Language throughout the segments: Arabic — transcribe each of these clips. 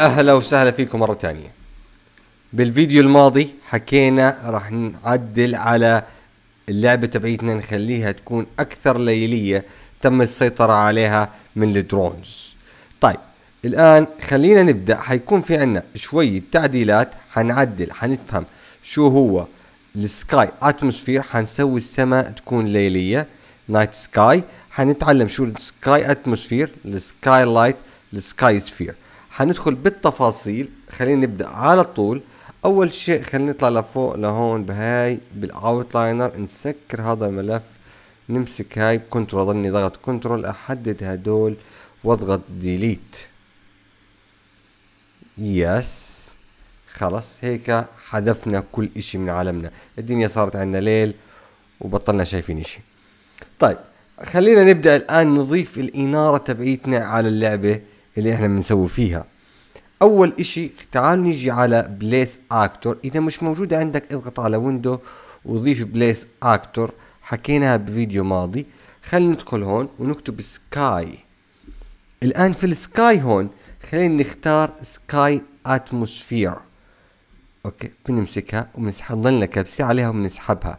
اهلا وسهلا فيكم مره تانية بالفيديو الماضي حكينا راح نعدل على اللعبه تبعيتنا نخليها تكون اكثر ليليه تم السيطره عليها من الدرونز طيب الان خلينا نبدا حيكون في عنا شويه تعديلات حنعدل حنفهم شو هو السكاي اتموسفير حنسوي السماء تكون ليليه نايت سكاي حنتعلم شو السكاي اتموسفير السكاي لايت السكاي سفير حندخل بالتفاصيل خلينا نبدا على طول اول شيء خلينا نطلع لفوق لهون بهاي بالاوتلاينر نسكر هذا الملف نمسك هاي بكنترول ضلني ضغط كنترول احدد هدول واضغط ديليت يس خلص هيك حذفنا كل اشي من عالمنا الدنيا صارت عنا ليل وبطلنا شايفين اشي طيب خلينا نبدا الان نضيف الاناره تبعيتنا على اللعبه اللي احنا بنسوي فيها اول اشي تعال نيجي على بليس اكتور اذا مش موجودة عندك اضغط على ويندو وضيف بليس اكتور حكيناها بفيديو ماضي خلينا ندخل هون ونكتب سكاي الان في السكاي هون خلينا نختار سكاي اتموسفير اوكي بنمسكها وبنسحب ضلنا كبسة عليها وبنسحبها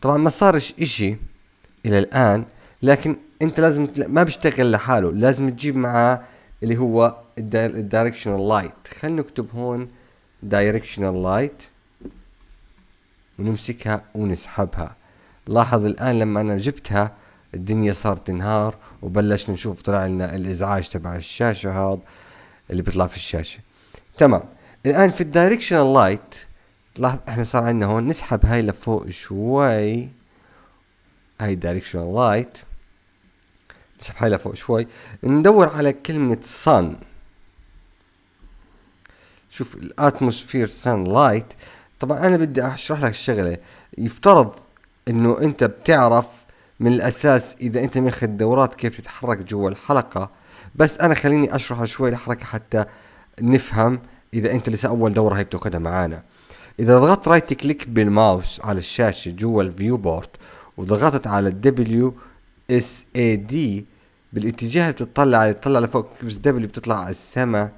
طبعا ما صارش اشي الى الان لكن انت لازم ما بيشتغل لحاله لازم تجيب معاه اللي هو الدايركشنال لايت خلينا نكتب هون دايركشنال لايت ونمسكها ونسحبها لاحظ الان لما انا جبتها الدنيا صارت تنهار وبلشنا نشوف طلع لنا الازعاج تبع الشاشه هذا اللي بيطلع في الشاشه تمام الان في الدايركشنال لايت لاحظ احنا صار عندنا هون نسحب هاي لفوق شوي هاي دايركشنال لايت نسحب حالي لفوق شوي ندور على كلمة sun شوف الاتموسفير sun لايت طبعا انا بدي اشرح لك الشغله يفترض انه انت بتعرف من الاساس اذا انت ماخذ دورات كيف تتحرك جوا الحلقه بس انا خليني اشرحها شوي الحركه حتى نفهم اذا انت لسه اول دوره هي بتاخذها معانا اذا ضغطت رايت كليك بالماوس على الشاشه جوا الفيو بورت وضغطت على الدبليو اس اي دي بالاتجاه اللي بتطلع عليه بتطلع لفوق كبس دبليو بتطلع على السما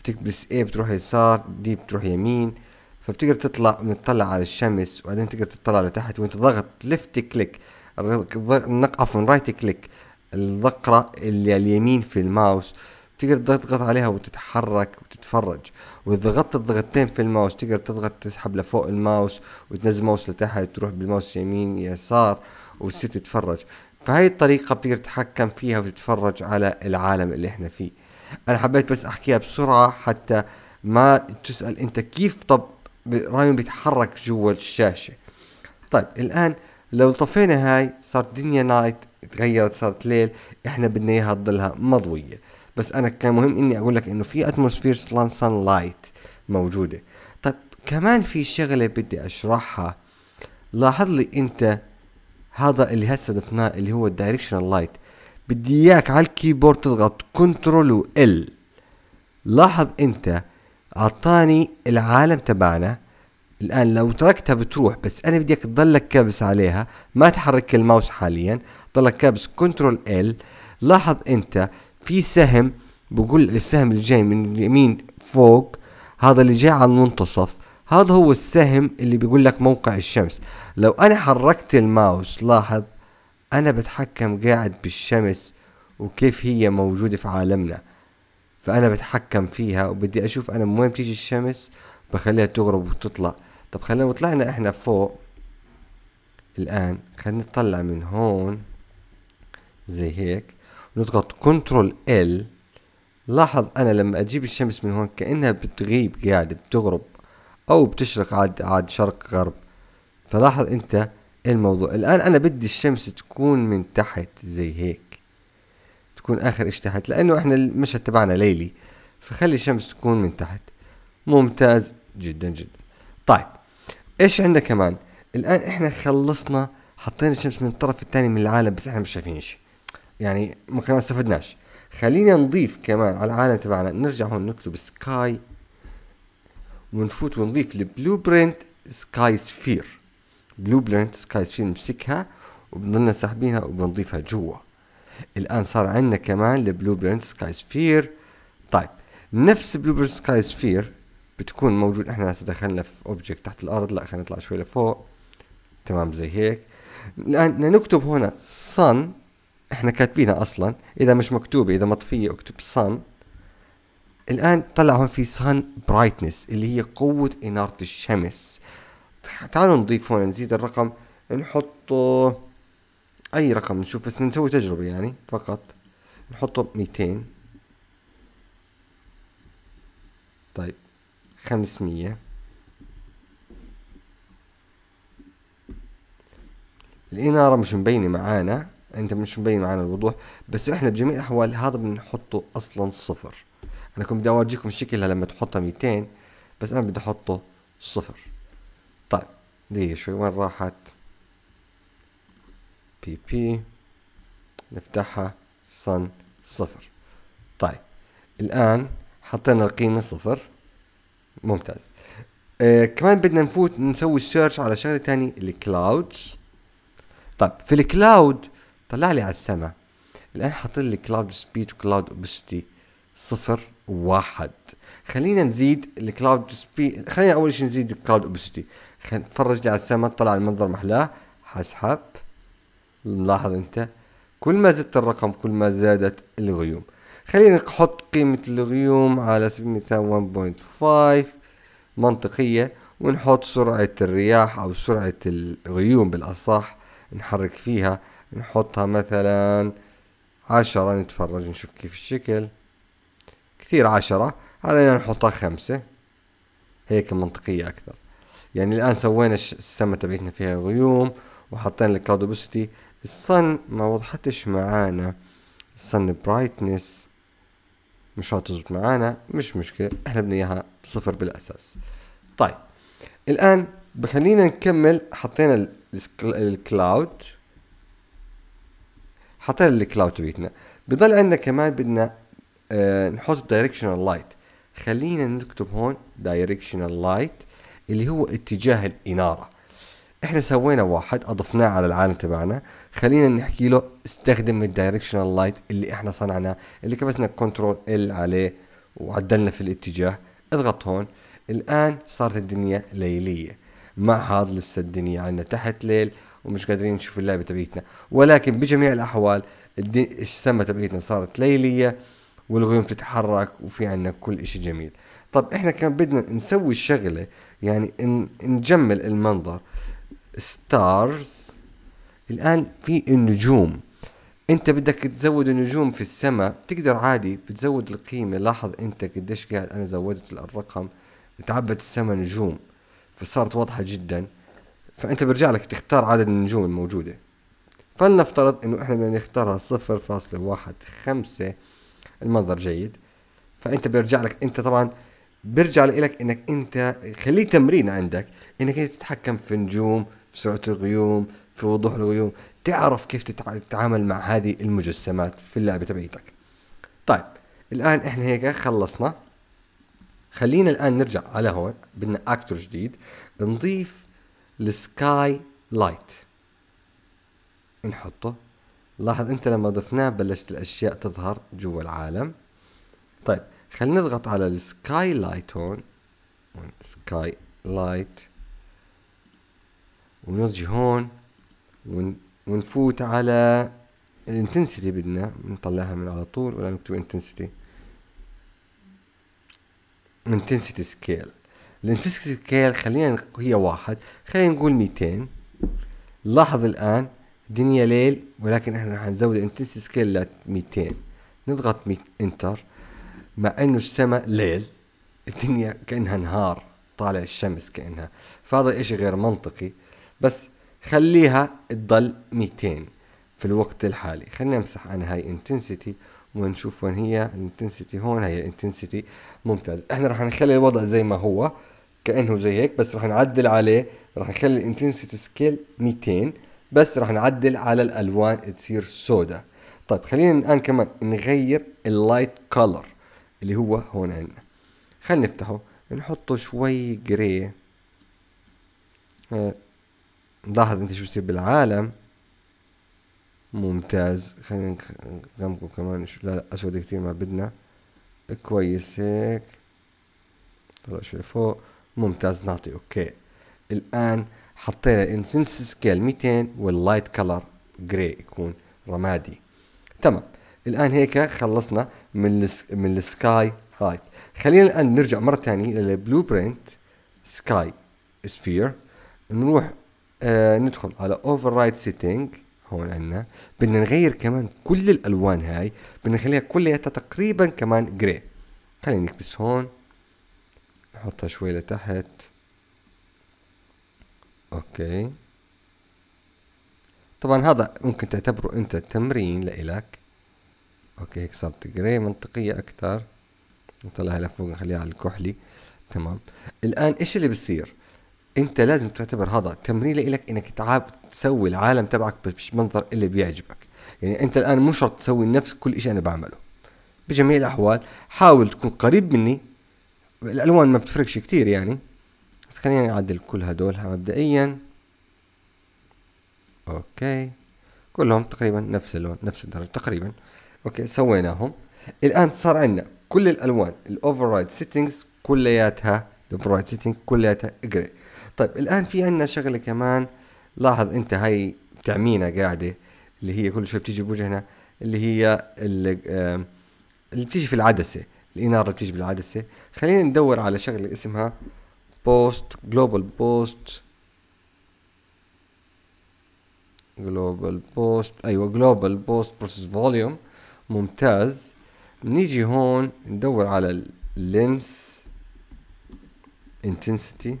بتكبس ايه بتروح يسار دي بتروح يمين فبتقدر تطلع بتطلع على الشمس وبعدين تقدر تطلع لتحت وانت ضغط ليفت كليك النق عفوا رايت كليك الذقرة اللي على اليمين في الماوس تقدر تضغط عليها وتتحرك وتتفرج واذا ضغطت الضغطتين في الماوس تقدر تضغط تسحب لفوق الماوس وتنزل ماوس لتحت تروح بالماوس يمين يسار وتصير تتفرج فهي الطريقة بتقدر تتحكم فيها وتتفرج على العالم اللي احنا فيه انا حبيت بس احكيها بسرعة حتى ما تسأل انت كيف طب رايون بيتحرك جوا الشاشة طيب الان لو طفينا هاي صارت دنيا نايت تغيرت صارت ليل احنا بدنا اياها تضلها مضوية بس انا كان مهم اني اقول لك انه في اتموسفير سان لايت موجودة طيب كمان في شغلة بدي اشرحها لاحظ لي انت هذا اللي هسه ضفناه اللي هو الدايركشنال لايت بدي اياك على الكيبورد تضغط كنترول و ال لاحظ انت اعطاني العالم تبعنا الان لو تركتها بتروح بس انا بدي اياك تضلك كابس عليها ما تحرك الماوس حاليا ضلك كابس كنترول ال لاحظ انت في سهم بقول السهم اللي جاي من اليمين فوق هذا اللي جاي على المنتصف هذا هو السهم اللي بيقول لك موقع الشمس لو انا حركت الماوس لاحظ انا بتحكم قاعد بالشمس وكيف هي موجودة في عالمنا فانا بتحكم فيها وبدي اشوف انا من وين بتيجي الشمس بخليها تغرب وتطلع طب خلينا طلعنا احنا فوق الان خلينا نطلع من هون زي هيك ونضغط كنترول ال لاحظ انا لما اجيب الشمس من هون كانها بتغيب قاعده بتغرب او بتشرق عاد عاد شرق غرب فلاحظ انت الموضوع الان انا بدي الشمس تكون من تحت زي هيك تكون اخر اشي تحت لانه احنا المشهد تبعنا ليلي فخلي الشمس تكون من تحت ممتاز جدا جدا طيب ايش عندنا كمان الان احنا خلصنا حطينا الشمس من الطرف الثاني من العالم بس احنا مش شايفين شيء يعني ما استفدناش خلينا نضيف كمان على العالم تبعنا نرجع هون نكتب سكاي ونفوت ونضيف البلو برينت سكاي سفير بلو برينت سكاي سفير نمسكها وبنضلنا ساحبينها وبنضيفها جوا الان صار عندنا كمان البلو برينت سكاي سفير طيب نفس بلو برينت سكاي سفير بتكون موجود احنا هسه دخلنا في اوبجكت تحت الارض لا خلينا نطلع شوي لفوق تمام زي هيك الان نكتب هنا sun احنا كاتبينها اصلا اذا مش مكتوبه اذا مطفيه اكتب sun الان طلع هون في سان برايتنس اللي هي قوه اناره الشمس تعالوا نضيف هون نزيد الرقم نحطه اي رقم نشوف بس نسوي تجربه يعني فقط نحطه 200 طيب 500 الإنارة مش مبينة معانا أنت مش مبين معانا الوضوح بس إحنا بجميع الأحوال هذا بنحطه أصلا صفر انا كنت بدي اورجيكم شكلها لما تحطها 200 بس انا بدي احطه صفر طيب دقيقة شوي وين راحت بي بي نفتحها صن صفر طيب الآن حطينا القيمة صفر ممتاز آه كمان بدنا نفوت نسوي سيرش على شغلة تانية الكلاود طيب في الكلاود طلع لي على السماء الآن حاطين لي كلاود سبيد وكلاود اوبستي صفر واحد خلينا نزيد الكلاود سبي خلينا اول شيء نزيد الكلاود اوبسيتي نتفرج على السماء طلع المنظر محلاه حسحب ملاحظ انت كل ما زدت الرقم كل ما زادت الغيوم خلينا نحط قيمة الغيوم على سبيل المثال 1.5 منطقية ونحط سرعة الرياح أو سرعة الغيوم بالأصح نحرك فيها نحطها مثلا عشرة نتفرج نشوف كيف الشكل كثير عشرة علينا نحطها خمسة هيك منطقية أكثر يعني الآن سوينا السما تبعتنا فيها غيوم وحطينا الكلاود اوبسيتي الصن ما وضحتش معانا الصن برايتنس مش هتزبط معانا مش مشكلة احنا بدنا اياها صفر بالاساس طيب الان بخلينا نكمل حطينا الكلاود حطينا الكلاود تبعتنا بضل عندنا كمان بدنا آه، نحط دايركشنال لايت خلينا نكتب هون دايركشنال لايت اللي هو اتجاه الاناره احنا سوينا واحد اضفناه على العالم تبعنا خلينا نحكي له استخدم الدايركشنال لايت اللي احنا صنعناه اللي كبسنا كنترول ال عليه وعدلنا في الاتجاه اضغط هون الان صارت الدنيا ليليه مع هذا لسه الدنيا عندنا تحت ليل ومش قادرين نشوف اللعبه تبعتنا ولكن بجميع الاحوال السما تبعتنا صارت ليليه والغيوم تتحرك وفي عندنا كل إشي جميل طب احنا كان بدنا نسوي الشغلة يعني ان نجمل المنظر ستارز الآن في النجوم انت بدك تزود النجوم في السماء بتقدر عادي بتزود القيمة لاحظ انت قديش قاعد انا زودت الرقم تعبت السماء نجوم فصارت واضحة جدا فانت برجع لك تختار عدد النجوم الموجودة فلنفترض انه احنا بدنا نختارها صفر فاصلة واحد خمسة المنظر جيد فانت بيرجع لك انت طبعا بيرجع لك انك انت خليه تمرين عندك انك انت تتحكم في النجوم في سرعه الغيوم في وضوح الغيوم تعرف كيف تتعامل مع هذه المجسمات في اللعبه تبعيتك طيب الان احنا هيك خلصنا خلينا الان نرجع على هون بدنا اكتور جديد نضيف السكاي لايت نحطه لاحظ انت لما ضفناه بلشت الاشياء تظهر جوا العالم طيب خلينا نضغط على السكاي لايت هون سكاي لايت ونرجي هون ونفوت على الانتنسيتي بدنا نطلعها من على طول ولا نكتب انتنسيتي انتنسيتي سكيل الانتنسيتي سكيل خلينا هي واحد خلينا نقول 200 لاحظ الان دنيا ليل ولكن احنا نزود الانتنسي سكيل ل 200 نضغط انتر مع انه السماء ليل الدنيا كانها نهار طالع الشمس كانها فهذا اشي غير منطقي بس خليها تضل 200 في الوقت الحالي خلينا نمسح انا هاي انتنسيتي ونشوف وين هي الانتنسيتي هون هي الانتنسيتي ممتاز احنا راح نخلي الوضع زي ما هو كانه زي هيك بس راح نعدل عليه راح نخلي الانتنسيتي سكيل 200 بس راح نعدل على الالوان تصير سوداء طيب خلينا الان كمان نغير اللايت كولر اللي هو هون عندنا خلينا نفتحه نحطه شوي جري آه، لاحظ انت شو بصير بالعالم ممتاز خلينا نغمقه كمان شو لا, لا اسود كثير ما بدنا كويس هيك طلع شوي فوق ممتاز نعطي اوكي الان حطينا انسنس سكيل 200 واللايت كلر جراي يكون رمادي تمام الان هيك خلصنا من الس... من السكاي هايت خلينا الان نرجع مره ثانيه للبلو برنت سكاي سفير نروح آه ندخل على اوفر رايت سيتنج هون عندنا بدنا نغير كمان كل الالوان هاي بدنا نخليها كلياتها تقريبا كمان جراي خلينا نكبس هون نحطها شوي لتحت اوكي طبعا هذا ممكن تعتبره انت تمرين لإلك اوكي هيك صارت جراي منطقية اكثر نطلعها لفوق نخليها على الكحلي تمام الان ايش اللي بصير انت لازم تعتبر هذا تمرين لإلك انك تعاب تسوي العالم تبعك بالمنظر اللي بيعجبك يعني انت الان مو شرط تسوي نفس كل شيء انا بعمله بجميع الاحوال حاول تكون قريب مني الالوان ما بتفرقش كثير يعني بس خلينا نعدل كل هدول مبدئيا اوكي كلهم تقريبا نفس اللون نفس الدرجة تقريبا اوكي سويناهم الان صار عندنا كل الالوان الاوفررايد سيتنجز كلياتها الاوفررايد سيتنج كلياتها جري طيب الان في عندنا شغله كمان لاحظ انت هاي بتعمينا قاعده اللي هي كل شوي بتيجي بوجهنا اللي هي اللي, اللي بتيجي في العدسه الاناره بتيجي بالعدسه خلينا ندور على شغله اسمها بوست جلوبال بوست جلوبال بوست ايوه جلوبال بوست بروسيس فوليوم ممتاز نيجي هون ندور على اللينس انتنسيتي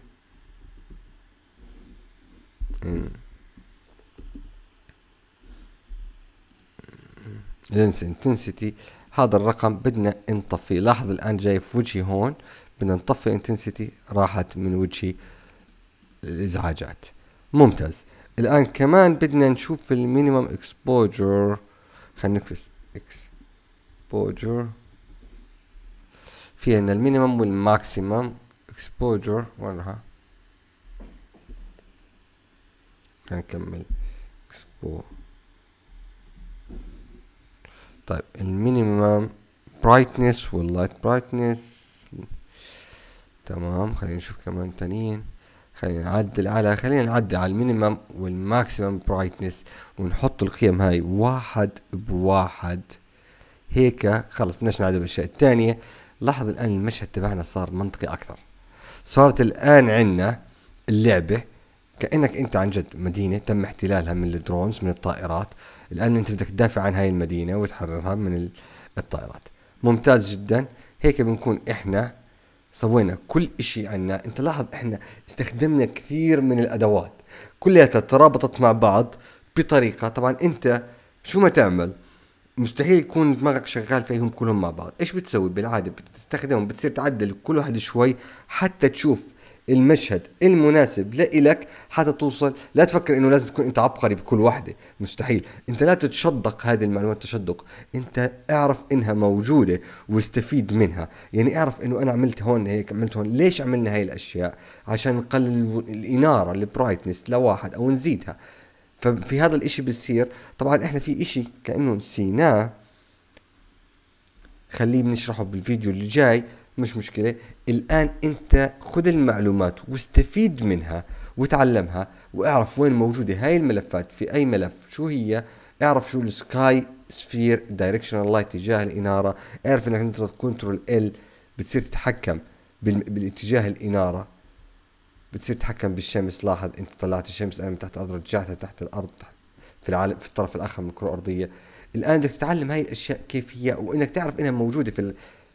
لينس انتنسيتي هذا الرقم بدنا نطفيه لاحظ الان جاي في وجهي هون بدنا نطفي انتنسيتي راحت من وجهي الازعاجات ممتاز الان كمان بدنا نشوف المينيمم اكسبوجر خلينا نكبس اكسبوجر في عندنا المينيمم والماكسيمم اكسبوجر وينها هنكمل اكسبو طيب المينيمم برايتنس واللايت برايتنس تمام خلينا نشوف كمان تانيين خلينا نعدل على خلينا نعدل على المينيمم والماكسيمم برايتنس ونحط القيم هاي واحد بواحد هيك خلص بدناش نعدل الاشياء الثانيه لاحظ الان المشهد تبعنا صار منطقي اكثر صارت الان عندنا اللعبه كانك انت عن جد مدينه تم احتلالها من الدرونز من الطائرات الان انت بدك تدافع عن هاي المدينه وتحررها من الطائرات ممتاز جدا هيك بنكون احنا سوينا كل إشي عنا انت لاحظ احنا استخدمنا كثير من الادوات كلها ترابطت مع بعض بطريقة طبعا انت شو ما تعمل مستحيل يكون دماغك شغال فيهم كلهم مع بعض ايش بتسوي بالعادة بتستخدمهم بتصير تعدل كل واحد شوي حتى تشوف المشهد المناسب لإلك حتى توصل لا تفكر انه لازم تكون انت عبقري بكل وحده مستحيل انت لا تتشدق هذه المعلومات تشدق انت اعرف انها موجوده واستفيد منها يعني اعرف انه انا عملت هون هيك عملت هون ليش عملنا هاي الاشياء عشان نقلل الاناره البرايتنس لواحد او نزيدها ففي هذا الاشي بصير طبعا احنا في اشي كانه نسيناه خليه بنشرحه بالفيديو اللي جاي مش مشكلة الآن أنت خذ المعلومات واستفيد منها وتعلمها واعرف وين موجودة هاي الملفات في أي ملف شو هي اعرف شو السكاي سفير دايركشنال لايت اتجاه الإنارة اعرف أنك أنت كنترول ال بتصير تتحكم بالاتجاه الإنارة بتصير تتحكم بالشمس لاحظ أنت طلعت الشمس أنا من تحت الأرض رجعتها تحت الأرض في العالم في الطرف الآخر من الكرة الأرضية الآن بدك تتعلم هاي الأشياء كيف هي وإنك تعرف إنها موجودة في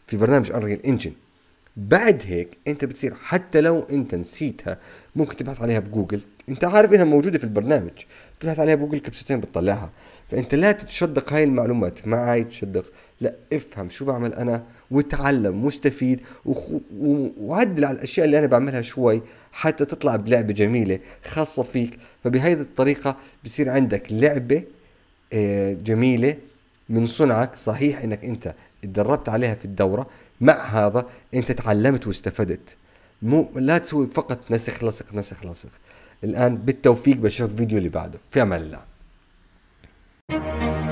في برنامج انريل انجن بعد هيك انت بتصير حتى لو انت نسيتها ممكن تبحث عليها بجوجل انت عارف انها موجوده في البرنامج تبحث عليها بجوجل كبستين بتطلعها فانت لا تتشدق هاي المعلومات ما عاي تشدق لا افهم شو بعمل انا وتعلم واستفيد وخو... وعدل على الاشياء اللي انا بعملها شوي حتى تطلع بلعبه جميله خاصه فيك فبهذه الطريقه بصير عندك لعبه آه، جميله من صنعك صحيح انك انت اتدربت عليها في الدوره مع هذا انت تعلمت واستفدت مو لا تسوي فقط نسخ لصق نسخ لصق الان بالتوفيق بشوف الفيديو اللي بعده في امان الله